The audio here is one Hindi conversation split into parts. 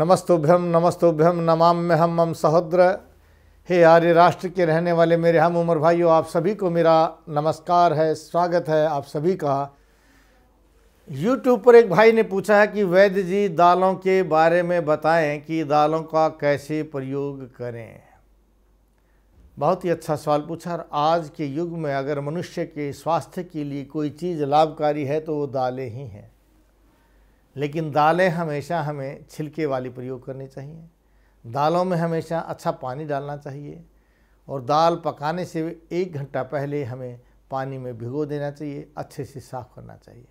नमस्तुभ्यम नमस्तुभ्यम नमाम में हम मम सहोद्र हे आर्य राष्ट्र के रहने वाले मेरे हम उम्र भाइयों आप सभी को मेरा नमस्कार है स्वागत है आप सभी का YouTube पर एक भाई ने पूछा है कि वैद्य जी दालों के बारे में बताएं कि दालों का कैसे प्रयोग करें बहुत ही अच्छा सवाल पूछा और आज के युग में अगर मनुष्य के स्वास्थ्य के लिए कोई चीज़ लाभकारी है तो वो दालें ही हैं लेकिन दालें हमेशा हमें छिलके वाली प्रयोग करनी चाहिए दालों में हमेशा अच्छा पानी डालना चाहिए और दाल पकाने से एक घंटा पहले हमें पानी में भिगो देना चाहिए अच्छे से साफ करना चाहिए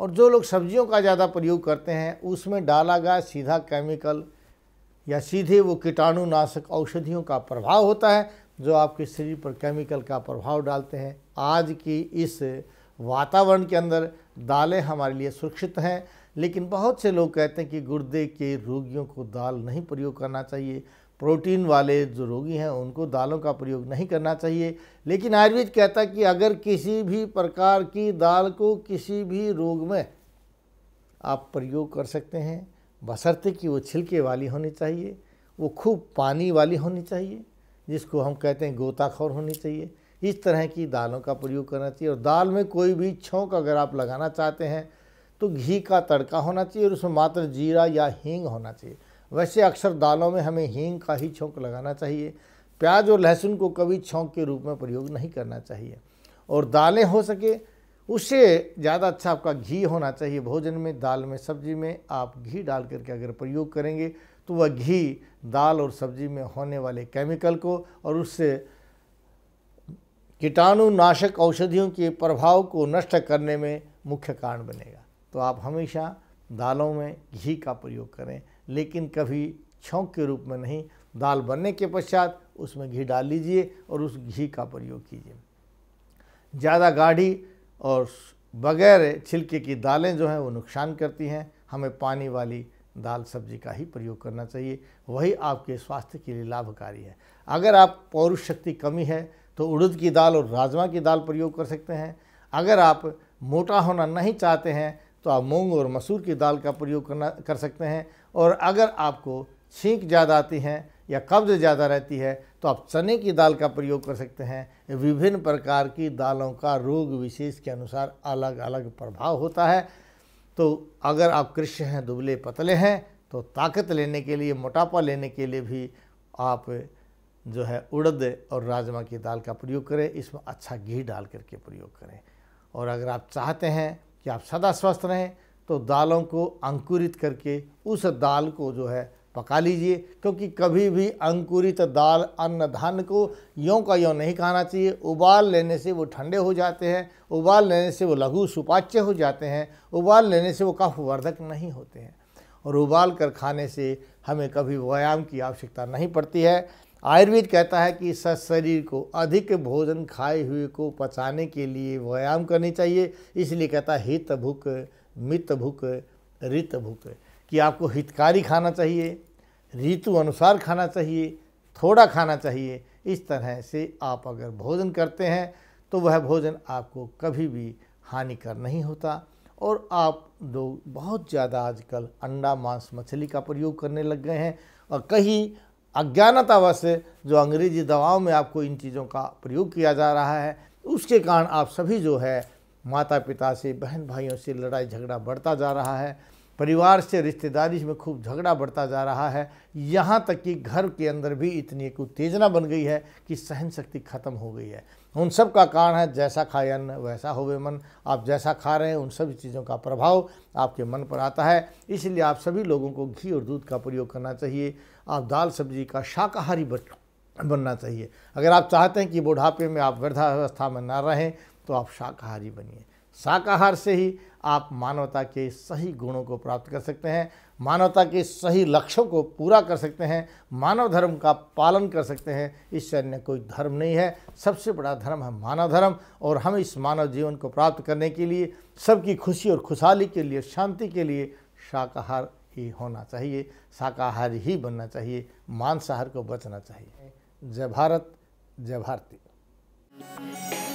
और जो लोग सब्जियों का ज़्यादा प्रयोग करते हैं उसमें डाला गया सीधा केमिकल या सीधे वो कीटाणुनाशक औषधियों का प्रभाव होता है जो आपके शरीर पर केमिकल का प्रभाव डालते हैं आज की इस वातावरण के अंदर दालें हमारे लिए सुरक्षित हैं लेकिन बहुत से लोग कहते हैं कि गुर्दे के रोगियों को दाल नहीं प्रयोग करना चाहिए प्रोटीन वाले जो रोगी हैं उनको दालों का प्रयोग नहीं करना चाहिए लेकिन आयुर्वेद कहता है कि अगर किसी भी प्रकार की दाल को किसी भी रोग में आप प्रयोग कर सकते हैं बसरते कि वो छिलके वाली होनी चाहिए वो खूब पानी वाली होनी चाहिए जिसको हम कहते हैं गोताखोर होनी चाहिए इस तरह की दालों का प्रयोग करना चाहिए और दाल में कोई भी छौंक अगर आप लगाना चाहते हैं तो घी का तड़का होना चाहिए और उसमें मात्र जीरा या हींग होना चाहिए वैसे अक्सर दालों में हमें हींग का ही छौंक लगाना चाहिए प्याज और लहसुन को कभी छौंक के रूप में प्रयोग नहीं करना चाहिए और दालें हो सके उससे ज़्यादा अच्छा आपका घी होना चाहिए भोजन में दाल में सब्जी में आप घी डाल करके अगर प्रयोग करेंगे तो वह घी दाल और सब्जी में होने वाले केमिकल को और उससे कीटाणुनाशक औषधियों के प्रभाव को नष्ट करने में मुख्य कारण बनेगा तो आप हमेशा दालों में घी का प्रयोग करें लेकिन कभी छौंक के रूप में नहीं दाल बनने के पश्चात उसमें घी डाल लीजिए और उस घी का प्रयोग कीजिए ज़्यादा गाढ़ी और बगैर छिलके की दालें जो हैं वो नुकसान करती हैं हमें पानी वाली दाल सब्जी का ही प्रयोग करना चाहिए वही आपके स्वास्थ्य के लिए लाभकारी है अगर आप पौरुष शक्ति कमी है तो उड़द की दाल और राजमा की दाल प्रयोग कर सकते हैं अगर आप मोटा होना नहीं चाहते हैं तो आप मूंग और मसूर की दाल का प्रयोग करना कर सकते हैं और अगर आपको छींक ज़्यादा आती हैं या कब्ज़ ज़्यादा रहती है तो आप चने की दाल का प्रयोग कर सकते हैं विभिन्न प्रकार की दालों का रोग विशेष के अनुसार अलग अलग प्रभाव होता है तो अगर आप कृष्ण हैं दुबले पतले हैं तो ताकत लेने के लिए मोटापा लेने के लिए भी आप जो है उड़द और राजमा की दाल का प्रयोग करें इसमें अच्छा घी डाल करके प्रयोग करें और अगर आप चाहते हैं कि आप सदा स्वस्थ रहें तो दालों को अंकुरित करके उस दाल को जो है पका लीजिए क्योंकि कभी भी अंकुरित दाल अन्न धान को यों का यों नहीं खाना चाहिए उबाल लेने से वो ठंडे हो जाते हैं उबाल लेने से वो लघु सुपाच्य हो जाते हैं उबाल लेने से वो कफवर्धक नहीं होते हैं और उबाल कर खाने से हमें कभी व्यायाम की आवश्यकता नहीं पड़ती है आयुर्वेद कहता है कि शरीर को अधिक भोजन खाए हुए को पचाने के लिए व्यायाम करनी चाहिए इसलिए कहता है हित भूख मित भूख रित भूख कि आपको हितकारी खाना चाहिए ऋतु अनुसार खाना चाहिए थोड़ा खाना चाहिए इस तरह से आप अगर भोजन करते हैं तो वह भोजन आपको कभी भी हानिकर नहीं होता और आप लोग बहुत ज़्यादा आजकल अंडा मांस मछली का प्रयोग करने लग गए हैं और कहीं अज्ञानतावश जो अंग्रेजी दवाओं में आपको इन चीज़ों का प्रयोग किया जा रहा है उसके कारण आप सभी जो है माता पिता से बहन भाइयों से लड़ाई झगड़ा बढ़ता जा रहा है परिवार से रिश्तेदारी में खूब झगड़ा बढ़ता जा रहा है यहाँ तक कि घर के अंदर भी इतनी एक उत्तेजना बन गई है कि सहन शक्ति खत्म हो गई है उन सब का कारण है जैसा खाए अन्न वैसा होवे मन आप जैसा खा रहे हैं उन सभी चीज़ों का प्रभाव आपके मन पर आता है इसलिए आप सभी लोगों को घी और दूध का प्रयोग करना चाहिए आप दाल सब्जी का शाकाहारी बनना चाहिए अगर आप चाहते हैं कि बुढ़ापे में आप वृद्धावस्था में ना रहें तो आप शाकाहारी बनिए शाकाहार से ही आप मानवता के सही गुणों को प्राप्त कर सकते हैं मानवता के सही लक्ष्यों को पूरा कर सकते हैं मानव धर्म का पालन कर सकते हैं इससे अन्य कोई धर्म नहीं है सबसे बड़ा धर्म है मानव धर्म और हम इस मानव जीवन को प्राप्त करने के लिए सबकी खुशी और खुशहाली के लिए शांति के लिए शाकाहार ही होना चाहिए शाकाहार ही बनना चाहिए मांसाहार को बचना चाहिए जय भारत जय भारती